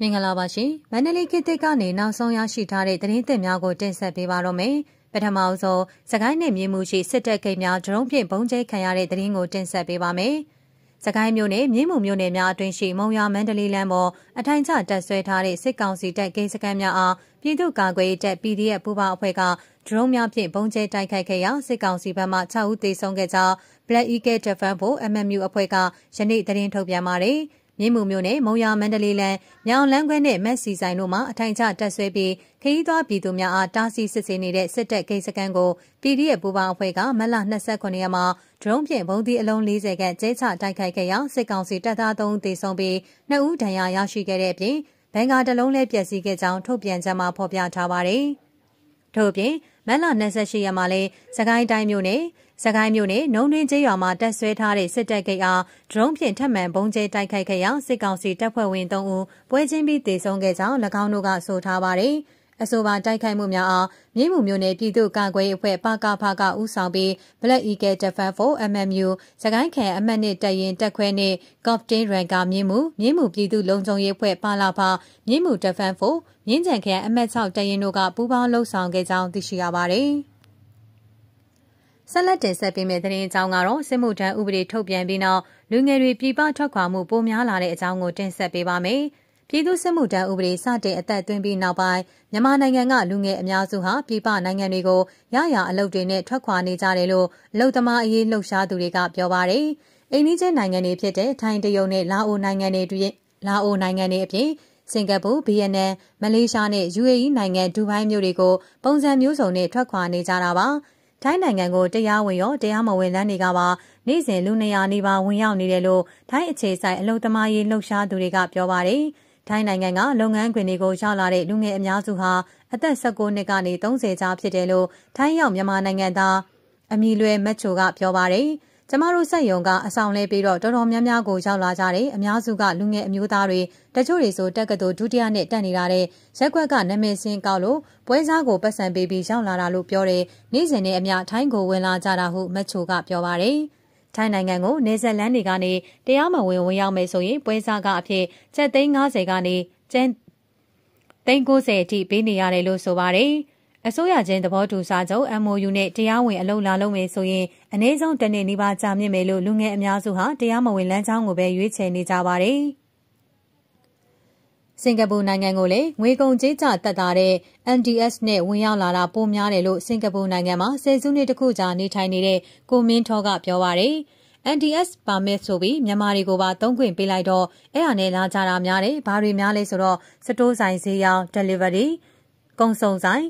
မင်္ဂလာပါရှင်မန္တလေးခေတ်သစ်ကနေနောက်ဆုံးရရှိထားတဲ့သတင်းသစ်များကိုတင်ဆက်ပေးပါတော့မယ်ပထမအဆုံးစကိုင်းနယ်မြေမှုရှိစစ်တပ်ကိတ်များဒရုန်းဖြင့်ပုံကျဲခံရတဲ့သတင်းကိုတင်ဆက်ပေးပါမယ်စကိုင်းမြို့နယ်မြင်းမှုမြို့နယ်များအတွင်းရှိမုံရမန္တလေးလမ်းပေါ်အထိုင်ကျတပ်ဆွဲထားတဲ့စစ်ကောင်စီတပ်ဂိတ်စခန်းများအားပြည်သူ့ကာကွယ်ရေးတပ် PDF ပူးပေါင်းအဖွဲ့ကဒရုန်းများဖြင့်ပုံကျဲတိုက်ခိုက်ခဲ့ရာစစ်ကောင်စီဘက်မှ6ဦးသေဆုံးခဲ့ကြောင်း Black Eagle Defense ဖို့ MMU အဖွဲ့ကယနေ့သတင်းထုတ်ပြန်ပါတယ်။မြင်းမူမျိုးနဲ့မုံရမန္တလေးလန်မြောင်လန်းခွဲနဲ့မက်စီဆိုင်တို့မှအထိုင်ချတက်ဆွဲပြီးခရီးသွားပြည်သူများအားတားဆီးစစ်ဆေးနေတဲ့စစ်တပ်ဂိတ်စခန်းကို PDF ပူပေါင်းအဖွဲ့ကမလ29ရက်မှာဒရုန်းဖြင့်ဘုံသီးအလုံး40ခန့်ကျဲချတိုက်ခိုက်ခဲ့ရာစစ်ကောင်စီတပ်သား3ဦးသေဆုံးပြီး2ဦးဒဏ်ရာရရှိခဲ့တဲ့အပြင်ဘန်ကာတလုံးလဲပျက်စီးခဲ့ကြောင်းထုတ်ပြန်ကြမှာဖော်ပြထားပါတယ်။ထို့အပြင်မတ်လ28ရက်မှာလဲစကိုင်းတိုင်းမြို့နယ်စကိုင်းမြို့နယ်နှုံတွင်ကျေးရွာမှာတပ်ဆွဲထားတဲ့စစ်တပ်ဂိတ်အားဒရုန်းဖြင့်ထပ်မံပုံကျဲတိုက်ခိုက်ခဲ့ရာစစ်ကောင်စီတပ်ဖွဲ့ဝင်3ဦးပွဲချင်းပြီးတေဆုံးခဲ့ကြောင်း၎င်းတို့ကဆိုထားပါတယ်။အဆိုပါတိုက်ခိုက်မှုများအားမြေမှုမျိုးနယ်ပြည်သူ့ကာကွယ်ရေးအဖွဲ့ပကဖကဦးဆောင်ပြီး Black Eagle Defense 4 MMU စကိုင်းခန်အမှတ်နှစ်တပ်ရင်းတပ်ခွဲနှင့် Captain Ranker မြေမှုမြေမှုပြည်သူ့လုံခြုံရေးအဖွဲ့ပါလာဖမြေမှု Defense 4မြင်းကြံခန်အမှတ်6တပ်ရင်းတို့ကပူးပေါင်းလှုပ်ဆောင်ခဲ့ကြောင်းသိရှိရပါသည်ဆက်လက်တင်ဆက်ပေးမယ့်သတင်းအကြောင်းကတော့စစ်မှုထမ်းဥပဒေထုတ်ပြန်ပြီးနောက်လူငယ်တွေပြည်ပထွက်ခွာမှုပိုများလာတဲ့အကြောင်းကိုတင်ဆက်ပေးပါမယ်။ပြည်သူ့စစ်မှုထမ်းဥပဒေစတင်အသက်သွင်းပြီးနောက်ပိုင်းမြန်မာနိုင်ငံကလူငယ်အများစုဟာပြည်ပနိုင်ငံတွေကိုရရအလုပ်တွေနဲ့ထွက်ခွာနေကြတယ်လို့အလုပ်သမားအရေးလှုပ်ရှားသူတွေကပြောပါတယ်။အိန္ဒိယနိုင်ငံတွေဖြစ်တဲ့ထိုင်းတရုတ်နဲ့လာအိုနိုင်ငံတွေတွင်လာအိုနိုင်ငံတွေအပြင်စင်ကာပူ၊ဗီယက်နမ်၊မလေးရှားနဲ့ UAE နိုင်ငံဒူဘိုင်းမြို့တွေကိုပုံစံမျိုးစုံနဲ့ထွက်ခွာနေကြတာပါ။ထိုင်းနိုင်ငံကိုတရားဝင်ရောတရားမဝင်လမ်းတွေကပါနေ့စဉ်လူ200နီးပါးဝင်ရောက်နေတယ်လို့ထိုင်းအခြေဆိုင်အလုံသမားရေးလှုပ်ရှားသူတွေကပြောပါတယ်။ထိုင်းနိုင်ငံကလုပ်ငန်းခွင်တွေကိုရောက်လာတဲ့လူငယ်အများစုဟာအသက်16နှစ်ကနေ30ကြားဖြစ်တယ်လို့ထိုင်းရောက်မြန်မာနိုင်ငံသားအမီလွယ်မတ်ချိုကပြောပါတယ်။ကျမတို့စက်ယုံကအဆောင်လဲပြီးတော့တော်တော်များများကိုရောက်လာကြတယ်။အများစုကလူငယ်အမျိုးသားတွေတချို့တွေဆိုတက်ကတူဒုတိယနဲ့တက်နေတာတဲ့ရက်ကွက်ကနာမည်စင်းကောက်လို့ပွဲစားကိုပတ်စံပေးပြီးရောက်လာတာလို့ပြောတယ်။နေ့စဉ်နဲ့အမျှထိုင်းကိုဝင်လာကြတာဟုမတ်ချိုကပြောပါတယ်။ထိုင်းနိုင်ငံကိုနေဆက်လန်းတွေကနေတရားမဝင်ဝင်ရောက်မယ်ဆိုရင်ပွဲစားကအဖြစ်ချက်သိန်း90ကနေကျန်းသိန်း90အထိပေးနေရတယ်လို့ဆိုပါတယ်။အစိုးရချင်းသဘောတူစာချုပ် MOU နဲ့တရားဝင်အလုပ်လာလုပ်မယ်ဆိုရင် အနည်းဆုံးတစ်နှစ်နီးပါးကြာမြင့်မယ်လို့လူငယ်အများစုဟာတရားမဝင်လမ်းကြောင်းကိုပဲရွေးချယ်နေကြပါတယ်။စင်ကာပူနိုင်ငံကိုလည်းငွေကုန်ကြေးကျတက်တာတဲ့ NDS နဲ့ဝင်ရောက်လာတာပိုများတယ်လို့စင်ကာပူနိုင်ငံမှာဆယ်စုနှစ်တခုကြာနေထိုင်နေတဲ့ကိုမင်းထောကပြောပါရယ် NDS ပါမစ်ဆိုပြီးမြန်မာတွေကိုပါသုံးခွင့်ပေးလိုက်တော့အဲ့ဒါနဲ့လာကြတာများတယ်ဘာတွေများလဲဆိုတော့စတိုးဆိုင်ဈေးရောင်း delivery ကုန်စုံဆိုင်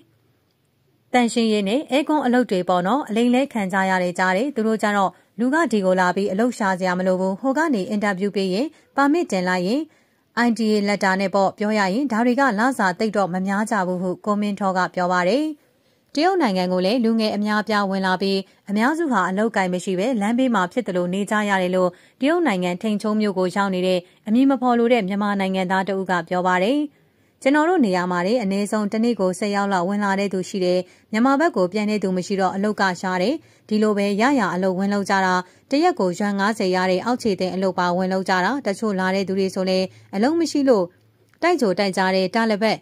တန်ရှင်းရေးနဲ့အဲကွန်အလုပ်တွေပေါ့နော်အလိမ့်လဲခံကြရတယ်ကြားတယ်သူတို့ကြတော့လူကဒီကိုလာပြီးအလုပ်ရှာစရာမလိုဘူးဟိုကနေအင်တာဗျူးပေးရင်ပါမစ်တင်လိုက်ရင် IDA လက်တာနဲ့ပေါ့ပြောရရင်ဒါတွေကလစာတိတ်တော့မများကြဘူးဟုကိုမင်းထောကပြောပါတယ်။တရုတ်နိုင်ငံကိုလည်းလူငယ်အများအပြားဝင်လာပြီးအများစုဟာအလောက်ကိုင်မရှိပဲလမ်းဘေးမှာဖြစ်တယ်လို့နေကြရတယ်လို့တရုတ်နိုင်ငံထိန်ချုံမြို့ကိုရောက်နေတဲ့အမည်မဖော်လိုတဲ့မြန်မာနိုင်ငံသားတအုပ်ကပြောပါတယ်။ကျွန်တော်တို့နေရာမှာလည်းအနည်းဆုံးတစ်နေ့ကို၁၀ရောက်လောက်ဝင်လာတဲ့သူရှိတယ်မြန်မာဘက်ကိုပြန်တဲ့သူမရှိတော့အလုတ်ကရှားတယ်ဒီလိုပဲရရအလုတ်ဝင်လောက်ကြတာတရက်ကိုရွှန်90ရတဲ့အောက်ခြေတဲ့အလုတ်ပါဝင်လောက်ကြတာတချို့လာတဲ့သူတွေဆိုလည်းအလုတ်မရှိလို့တိုက်ကြို တိုက်ကြတဲ့တာလဘက်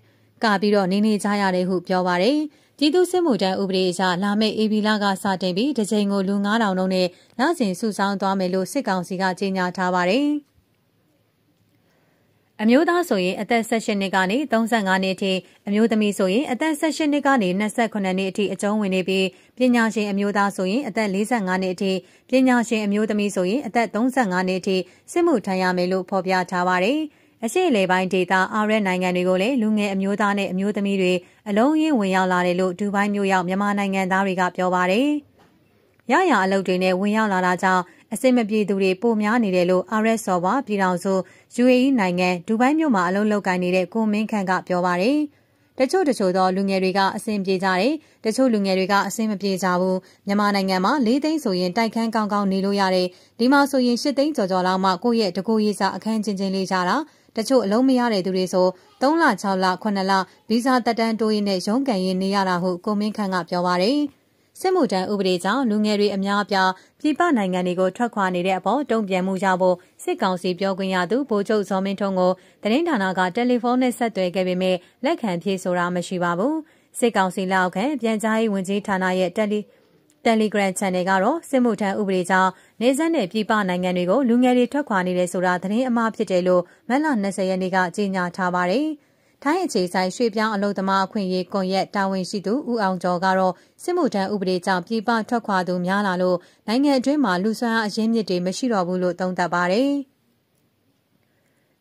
ကပြီးတော့နေနေကြရတယ်ဟုပြောပါတယ်ပြည်သူ့စစ်မှုထမ်းဥပဒေအရလာမယ့်အေဘီလာကစတင်ပြီးဒကြိမ်ကိုလူ9000လုံးနဲ့လစဉ်စုဆောင်းသွားမယ်လို့စစ်ကောင်စီကကြေညာထားပါတယ်။အမျိုးသားဆိုရင်အသက်16နှစ်ကနေ35နှစ်အထိအမျိုးသမီးဆိုရင်အသက်16နှစ်ကနေ28နှစ်အထိအကျုံးဝင်နေပြီးပညာရှင်အမျိုးသားဆိုရင်အသက်45နှစ်အထိပညာရှင်အမျိုးသမီးဆိုရင်အသက်35နှစ်အထိစစ်မှုထမ်းရမယ်လို့ဖော်ပြထားပါတယ်။အရှိလေပိုင်းဒေတာအာရက်နိုင်ငံတွေကိုလည်းလူငယ်အမျိုးသားနဲ့အမျိုးသမီးတွေအလုံးကြီးဝင်ရောက်လာတယ်လို့ဒူဘိုင်းမြို့ရောက်မြန်မာနိုင်ငံသားတွေကပြောပါတယ်။ရရအလုပ်တွေနဲ့ဝင်ရောက်လာတာကြောင့်အစိမ့်မပြေသူတွေပိုများနေတယ်လို့ RS စော်ပါပြည်ထောင်စု UAE နိုင်ငံဒူဘိုင်းမြို့မှာအလုပ်လုပ်ကိုင်နေတဲ့ကိုမင်းခန့်ကပြောပါတယ်။တချို့တချို့သောလူငယ်တွေကအဆင်ပြေကြတယ်။တချို့လူငယ်တွေကအဆင်မပြေကြဘူး။မြန်မာနိုင်ငံမှာ၄သိန်းဆိုရင်တိုက်ခန်းကောင်းကောင်းနေလို့ရတယ်။ဒီမှာဆိုရင်၈သိန်းကျော်ကျော်လောက်မှကိုယ့်ရဲ့တကူရေးစာအခန်းချင်းချင်းလေးကြတာ။တချို့အလုံးမရတဲ့သူတွေဆို3လ6လ9လဗီဇာတက်တန်းတိုးရင်းနဲ့ရုန်းကန်ရင်းနေရတာဟုကိုမင်းခန့်ကပြောပါတယ်။စစ်မှုထမ်းဥပဒေကြောင့်လူငယ်တွေအများအပြားပြည်ပနိုင်ငံတွေကိုထွက်ခွာနေတဲ့အပေါ်တုံ့ပြန်မှုရဖို့စစ်ကောင်စီပြောခွင့်ရသူဗိုလ်ချုပ်ဇော်မင်းထွန်းကိုသတင်းဌာနကတယ်လီဖုန်းနဲ့ဆက်သွယ်ခဲ့ပေမဲ့လက်ခံဖြေဆိုတာမရှိပါဘူး။စစ်ကောင်စီလက်အောက်ခံပြန်ကြားရေးဝန်ကြီးဌာနရဲ့တယ်လီ Telegram Channel ကတော့စစ်မှုထမ်းဥပဒေကြောင့်နေဆက်နဲ့ပြည်ပနိုင်ငံတွေကိုလူငယ်တွေထွက်ခွာနေတယ်ဆိုတာသတင်းအမှားဖြစ်တယ်လို့မက်လ20ရက်နေ့ကကြေညာထားပါတယ်။ထိုင်းအခြေဆိုင်ရွှေပြောင်းအလုပ်သမားအခွင့်အရေးကွန်ရက်တာဝန်ရှိသူဦးအောင်ကျော်ကတော့စစ်မှုထမ်းဥပဒေကြောင့်ပြည်ပထွက်ခွာသူများလာလို့နိုင်ငံအတွင်းမှာလူဆွမ်းအရင်းမြစ်တွေမရှိတော့ဘူးလို့သုံးသပ်ပါတယ်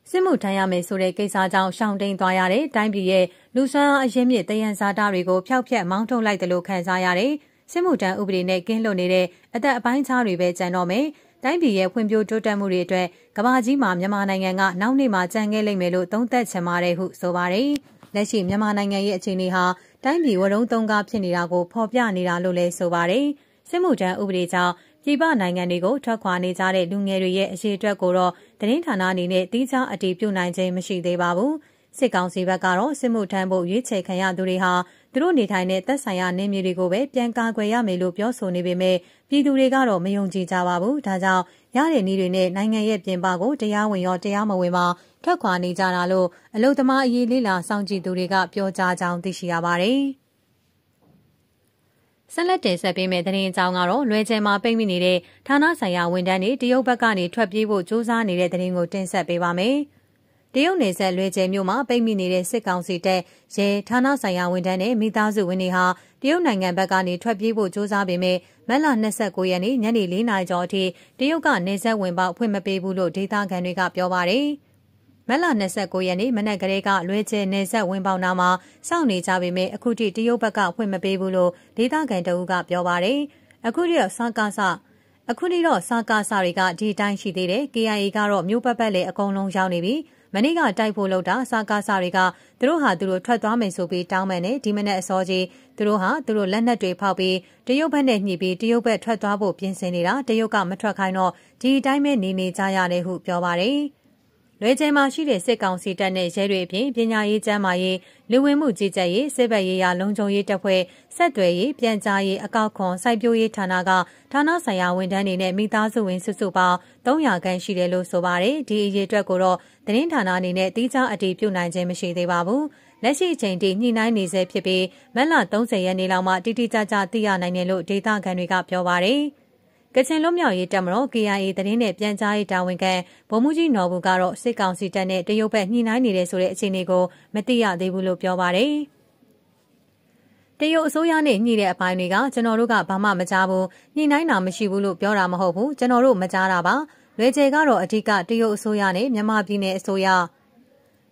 စစ်မှုထမ်းရမယ်ဆိုတဲ့ကိစ္စကြောင့်ရှောင်းတိန်သွားရတဲ့တိုင်းပြည်ရဲ့လူဆွမ်းအရင်းမြစ်တယံဇာတာတွေကိုဖျောက်ဖျက်မောင်းထုတ်လိုက်တယ်လို့ခန့်စားရတယ်စစ်မှုထမ်းဥပဒေနဲ့ကင်းလွတ်နေတဲ့အသက်အပိုင်းခြားတွေပဲကျန်တော့မယ်။တိုင်းပြည်ရဲ့ဖွံ့ဖြိုးတိုးတက်မှုတွေအတွက်ကမ္ဘာကြီးမှာမြန်မာနိုင်ငံကနောက်နေ့မှာကြံခဲ့လိမ့်မယ်လို့သုံးသပ်ချင်ပါတယ်ဟုဆိုပါတယ်။လက်ရှိမြန်မာနိုင်ငံရဲ့အခြေအနေဟာတိုင်းပြည်ဝရုံးသုံးကားဖြစ်နေတာကိုဖော်ပြနေတာလို့လည်းဆိုပါတယ်။စစ်မှုထမ်းဥပဒေကြောင့်ပြည်ပနိုင်ငံတွေကိုထွက်ခွာနေကြတဲ့လူငယ်တွေရဲ့အခြေအတွက်ကိုတော့သတင်းဌာနအနေနဲ့တိကျအတည်ပြုနိုင်ခြင်းမရှိသေးပါဘူး။စစ်ကောင်စီဘက်ကတော့စစ်မှုထမ်းဖို့ရွေးချယ်ခံရသူတွေဟာသူတို့နေထိုင်တဲ့သက်ဆိုင်ရာနေမြေတွေကိုပဲပြန်ကာကွယ်ရမယ်လို့ပြောဆိုနေပေမဲ့ပြည်သူတွေကတော့မယုံကြည်ကြပါဘူး။ဒါကြောင့်ရတဲ့နည်းတွေနဲ့နိုင်ငံရဲ့ပြင်ပကိုတရားဝင်ရောတရားမဝင်ပါထွက်ခွာနေကြတာလို့အလုံသမားအရေးလေးလာစောင့်ကြည့်သူတွေကပြောကြားကြောင်းသိရှိရပါတယ်။ဆက်လက်တင်ဆက်ပေးမယ့်သတင်းအကြောင်းကတော့လွယ်ကျယ်မှာပိတ်မိနေတဲ့ဌာနဆိုင်ရာဝန်ထမ်းတွေတရုတ်ဘက်ကနေထွက်ပြေးဖို့ကြိုးစားနေတဲ့သတင်းကိုတင်ဆက်ပေးပါမယ်။တရုတ်နယ်စပ်လွယ်ကျယ်မြို့မှာပိတ်မိနေတဲ့စစ်ကောင်စီတပ်ရဲဌာနဆိုင်ရာဝန်ထမ်းနဲ့မိသားစုဝင်တွေဟာတရုတ်နိုင်ငံဘက်ကနေထွက်ပြေးဖို့ကြိုးစားပေမဲ့မက်လ29ရက်နေ့ညနေ4နာရီကျော်အထိတရုတ်ကနယ်စပ်ဝင်ပေါက်ဖွင့်မပေးဘူးလို့ဒေသခံတွေကပြောပါတယ်။မက်လာ29ရက်နေ့မနက်ကလေးကလွဲကျဲနေဆက်ဝင်ပေါင်နာမှာစောင့်နေကြပေမဲ့အခုထိတရုတ်ဘက်ကဖွင့်မပေးဘူးလို့ဒေသခံတအူးကပြောပါတယ်။အခုထိတော့စကားစအခုထိတော့စကားစတွေကဒီတိုင်းရှိသေးတယ်။ KIA ကတော့မြို့ပတ်ပတ်လေအကုန်လုံးရောက်နေပြီမနေ့ကတိုက်ဖို့လုပ်တာစာကားစာတွေကသူတို့ဟာသူတို့ထွက်သွားမယ်ဆိုပြီးတောင်းပန်နေဒီမနေ့အစောကြီးသူတို့ဟာသူတို့လက်နက်တွေဖောက်ပြီးတရုတ်ဘက်နဲ့ညှိပြီးတရုတ်ဘက်ထွက်သွားဖို့ပြင်ဆင်နေတာတရုတ်ကမထွက်ခိုင်းတော့ဒီအတိုင်းပဲနေနေကြရတယ်ဟုပြောပါတယ်။လွယ်ကျဲမှာရှိတဲ့စစ်ကောင်စီတပ်နဲ့ရဲတွေအပြင်ပညာရေးကျမ်းမာရေးလူဝင်မှုကြီးကြပ်ရေးစစ်ဘက်ရေးရာ လုံခြုံရေးတပ်ဖွဲ့ဆက်သွယ်ရေးပြန်ကြားရေးအကောက်ခွန်စိုက်ပျိုးရေးဌာနကဌာနဆိုင်ရာဝန်ထမ်းတွေနဲ့မိသားစုဝင် စုစုပေါင်း300ခန့်ရှိတယ်လို့ဆိုပါတယ်ဒီအရေးအတွက်ကိုတော့သတင်းဌာနအနေနဲ့တိကျအတည်ပြုနိုင်ခြင်းမရှိသေးပါဘူးလက်ရှိအချိန်ထိညှိနှိုင်းနေဆဲဖြစ်ပြီးမက်လ30ရက်နေ့လောက်မှတိတိကျကျသိရနိုင်တယ်လို့ဒေတာခန်တွေကပြောပါတယ်။ကချင်လွတ်မြောက်ရေးတပ်မတော် KIA သတင်းနဲ့ပြန်ကြားရေးတာဝန်ခံဗိုလ်မှူးကြီးနော်ဘူးကတော့စစ်ကောင်စီတပ်နဲ့တရုတ်ဘက်ညှိနှိုင်းနေတဲ့ဆိုတဲ့အခြေအနေကိုမသိရသေးဘူးလို့ပြောပါတယ်။တရုတ်အစိုးရနဲ့ညှိတဲ့အပိုင်းတွေကကျွန်တော်တို့ကဘာမှမကြားဘူးညှိနှိုင်းတာမရှိဘူးလို့ပြောတာမဟုတ်ဘူးကျွန်တော်တို့မကြားတာပါလွယ်ကျယ်ကတော့အဓိကတရုတ်အစိုးရနဲ့မြန်မာပြည်နယ်အစိုးရ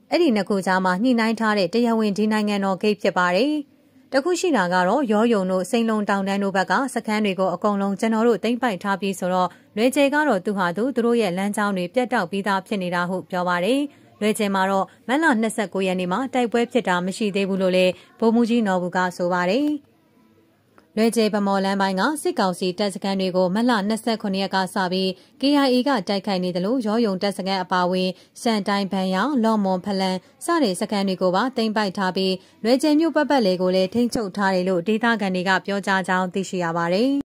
အဲ့ဒီနှစ်ခုကြားမှာညှိနှိုင်းထားတဲ့တရားဝင်ဒီနိုင်ငံတော်ဂိတ်ဖြစ်ပါတယ်။တခုရှိတာကတော့ရောယုံတို့စိန်လုံတောင်တန်းတို့ဘက်ကစခန်းတွေကိုအကုန်လုံးကျွန်တော်တို့တင်ပိုက်ထားပြီးဆိုတော့လွယ်ကျဲကတော့သူဟာသူတို့ရဲ့လမ်းကြောင်းတွေပြတ်တောက်ပြီးသားဖြစ်နေတာဟုပြောပါတယ်။လွယ်ကျဲမှာတော့မန်လာ29ရက်နေ့မှာတိုက်ပွဲဖြစ်တာမရှိသေးဘူးလို့လည်းဗိုလ်မှူးကြီးနော်ဘူးကဆိုပါတယ်။လွယ်ကျေဗမော်လန်းပိုင်းကစစ်ကောင်စီတပ်စခန်းတွေကိုမလ29ရက်ကစပြီး KIA ကတိုက်ခိုက်နေတယ်လို့ရောယုံတပ်စခန်းအပါအဝင်ရှန်တိုင်းဗန်ရောင်လော်မွန်ဖလန်စတဲ့စခန်းတွေကိုပါတင်ပိုက်ထားပြီးလွယ်ကျေမြို့ပတ်ပတ်လေကိုလည်းထိန်းချုပ်ထားတယ်လို့ဒေသခံတွေကပြောကြားကြောင်းသိရှိရပါတယ်